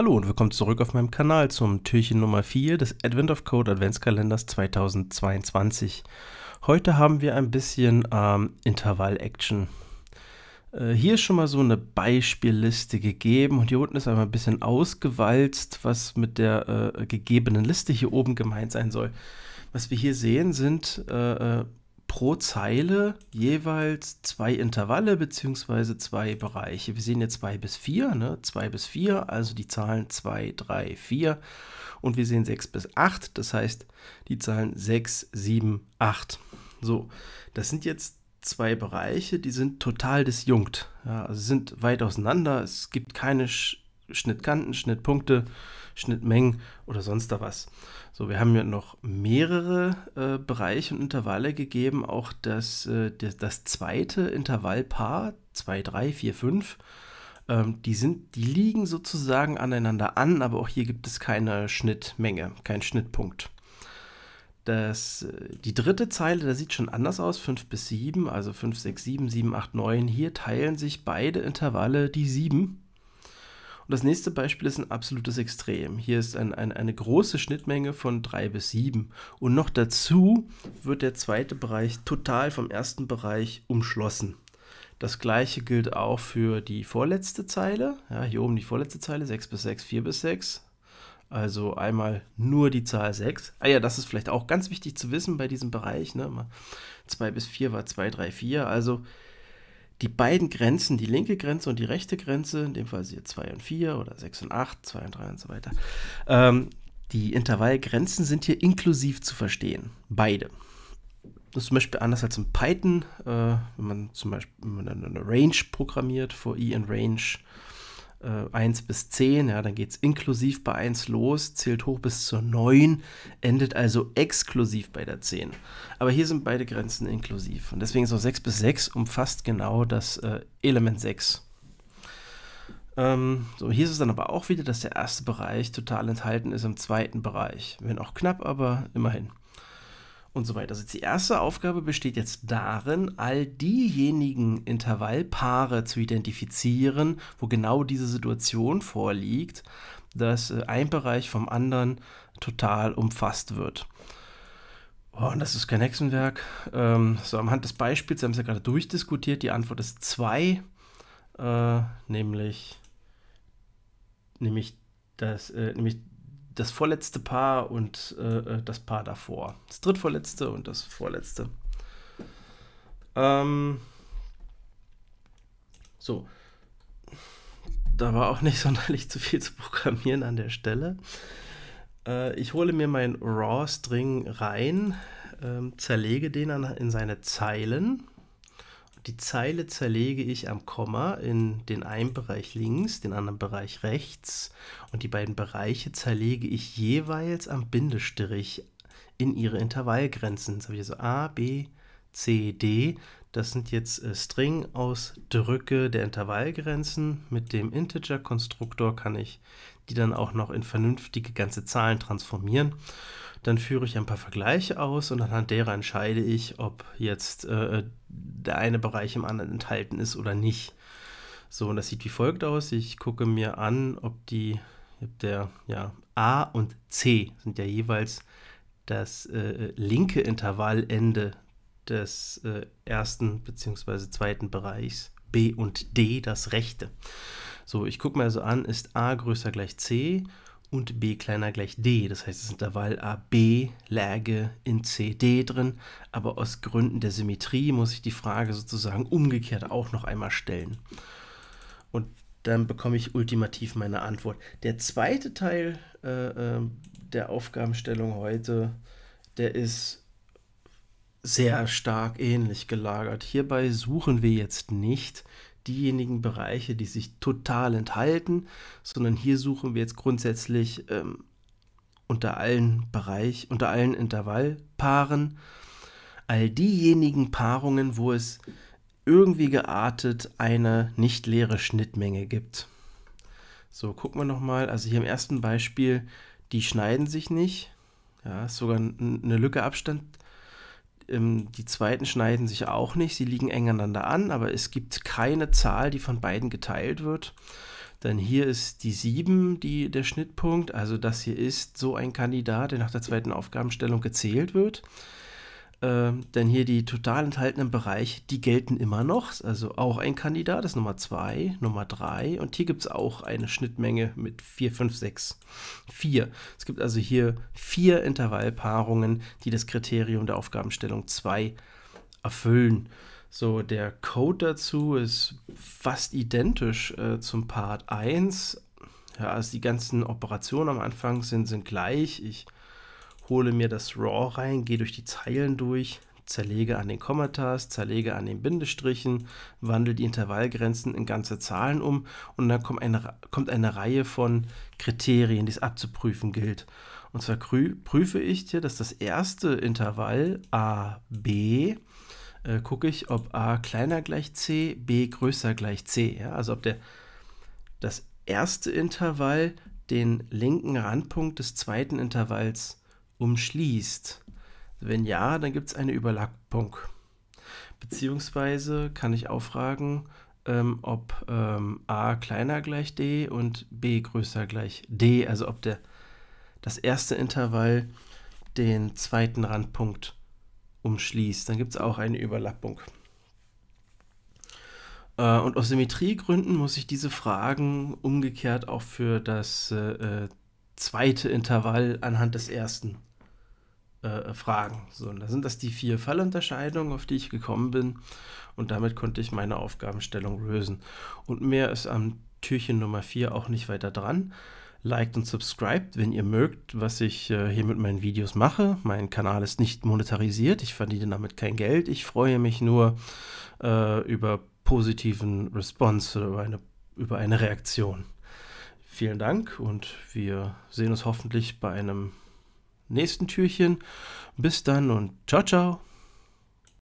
Hallo und willkommen zurück auf meinem Kanal zum Türchen Nummer 4 des Advent of Code Adventskalenders 2022. Heute haben wir ein bisschen ähm, Intervall-Action. Äh, hier ist schon mal so eine Beispielliste gegeben und hier unten ist einmal ein bisschen ausgewalzt, was mit der äh, gegebenen Liste hier oben gemeint sein soll. Was wir hier sehen, sind äh, äh pro Zeile jeweils zwei Intervalle bzw. zwei Bereiche. Wir sehen jetzt 2 bis 4, ne? bis 4, also die Zahlen 2, 3, 4 und wir sehen 6 bis 8, das heißt die Zahlen 6, 7, 8. So, das sind jetzt zwei Bereiche, die sind total disjunkt, ja, also sind weit auseinander, es gibt keine Sch Schnittkanten, Schnittpunkte, Schnittmengen oder sonst da was. So, wir haben ja noch mehrere äh, Bereiche und Intervalle gegeben, auch das, äh, das, das zweite Intervallpaar 2, 3, 4, 5 die, sind, die liegen sozusagen aneinander an, aber auch hier gibt es keine Schnittmenge, keinen Schnittpunkt. Das, äh, die dritte Zeile, da sieht schon anders aus, 5 bis 7, also 5, 6, 7, 7, 8, 9. Hier teilen sich beide Intervalle die 7. Und das nächste Beispiel ist ein absolutes Extrem. Hier ist ein, ein, eine große Schnittmenge von 3 bis 7. Und noch dazu wird der zweite Bereich total vom ersten Bereich umschlossen. Das gleiche gilt auch für die vorletzte Zeile. Ja, hier oben die vorletzte Zeile, 6 bis 6, 4 bis 6. Also einmal nur die Zahl 6. Ah ja, das ist vielleicht auch ganz wichtig zu wissen bei diesem Bereich. Ne? 2 bis 4 war 2, 3, 4. Also die beiden Grenzen, die linke Grenze und die rechte Grenze, in dem Fall hier 2 und 4 oder 6 und 8, 2 und 3 und so weiter, ähm, die Intervallgrenzen sind hier inklusiv zu verstehen. Beide. Das ist zum Beispiel anders als in Python, äh, wenn man zum Beispiel wenn man eine Range programmiert, for i e in Range, äh, 1 bis 10, ja, dann geht es inklusiv bei 1 los, zählt hoch bis zur 9, endet also exklusiv bei der 10. Aber hier sind beide Grenzen inklusiv und deswegen so 6 bis 6 umfasst genau das äh, Element 6. Ähm, so, hier ist es dann aber auch wieder, dass der erste Bereich total enthalten ist im zweiten Bereich. Wenn auch knapp, aber immerhin und so weiter. Also die erste Aufgabe besteht jetzt darin, all diejenigen Intervallpaare zu identifizieren, wo genau diese Situation vorliegt, dass äh, ein Bereich vom anderen total umfasst wird. Oh, und das ist kein Hexenwerk. Ähm, so, am Hand des Beispiels, wir haben es ja gerade durchdiskutiert, die Antwort ist 2, äh, nämlich, nämlich, äh, nämlich das vorletzte Paar und äh, äh, das Paar davor. Das drittvorletzte und das vorletzte. Ähm, so. Da war auch nicht sonderlich zu viel zu programmieren an der Stelle. Äh, ich hole mir meinen Raw-String rein, äh, zerlege den an, in seine Zeilen die Zeile zerlege ich am Komma in den einen Bereich links, den anderen Bereich rechts und die beiden Bereiche zerlege ich jeweils am Bindestrich in ihre Intervallgrenzen. Jetzt habe ich also A, B, C, D. Das sind jetzt äh, String-Ausdrücke der Intervallgrenzen. Mit dem Integer-Konstruktor kann ich die dann auch noch in vernünftige ganze Zahlen transformieren dann führe ich ein paar Vergleiche aus und anhand derer entscheide ich, ob jetzt äh, äh, der eine Bereich im anderen enthalten ist oder nicht. So, und das sieht wie folgt aus. Ich gucke mir an, ob die, der, ja, A und C sind ja jeweils das äh, äh linke Intervallende des äh, ersten bzw. zweiten Bereichs, B und D das rechte. So, ich gucke mir also an, ist A größer gleich C und b kleiner gleich d. Das heißt, das Intervall AB läge in CD drin. Aber aus Gründen der Symmetrie muss ich die Frage sozusagen umgekehrt auch noch einmal stellen. Und dann bekomme ich ultimativ meine Antwort. Der zweite Teil äh, ähm, der Aufgabenstellung heute, der ist sehr stark ähnlich gelagert. Hierbei suchen wir jetzt nicht diejenigen Bereiche, die sich total enthalten, sondern hier suchen wir jetzt grundsätzlich ähm, unter allen Bereich, unter allen Intervallpaaren all diejenigen Paarungen, wo es irgendwie geartet eine nicht leere Schnittmenge gibt. So, gucken wir nochmal. Also hier im ersten Beispiel, die schneiden sich nicht. Ja, ist sogar eine Lücke Abstand ähm, die zweiten schneiden sich auch nicht, sie liegen eng aneinander an, aber es gibt keine Zahl, die von beiden geteilt wird. Denn hier ist die 7 die, der Schnittpunkt, also das hier ist so ein Kandidat, der nach der zweiten Aufgabenstellung gezählt wird. Ähm, denn hier die total enthaltenen Bereiche, die gelten immer noch. Also auch ein Kandidat ist Nummer 2, Nummer 3 und hier gibt es auch eine Schnittmenge mit 4, 5, 6, 4. Es gibt also hier vier Intervallpaarungen, die das Kriterium der Aufgabenstellung 2 erfüllen. So, der Code dazu ist fast identisch äh, zum Part 1. Ja, also die ganzen Operationen am Anfang sind, sind gleich. Ich hole mir das Raw rein, gehe durch die Zeilen durch, zerlege an den Kommatas, zerlege an den Bindestrichen, wandle die Intervallgrenzen in ganze Zahlen um und dann kommt eine, kommt eine Reihe von Kriterien, die es abzuprüfen gilt. Und zwar prüfe ich hier, dass das erste Intervall a b äh, gucke ich, ob a kleiner gleich c, b größer gleich c. Ja? Also ob der, das erste Intervall den linken Randpunkt des zweiten Intervalls umschließt? Wenn ja, dann gibt es eine Überlappung. Beziehungsweise kann ich auch fragen, ähm, ob ähm, a kleiner gleich d und b größer gleich d, also ob der, das erste Intervall den zweiten Randpunkt umschließt. Dann gibt es auch eine Überlappung. Äh, und aus Symmetriegründen muss ich diese Fragen umgekehrt auch für das äh, äh zweite Intervall anhand des ersten äh, fragen. So, und da sind das die vier Fallunterscheidungen, auf die ich gekommen bin. Und damit konnte ich meine Aufgabenstellung lösen. Und mehr ist am Türchen Nummer 4 auch nicht weiter dran. Liked und subscribed, wenn ihr mögt, was ich äh, hier mit meinen Videos mache. Mein Kanal ist nicht monetarisiert, ich verdiene damit kein Geld. Ich freue mich nur äh, über positiven Response, über eine, über eine Reaktion. Vielen Dank und wir sehen uns hoffentlich bei einem nächsten Türchen. Bis dann und ciao, ciao.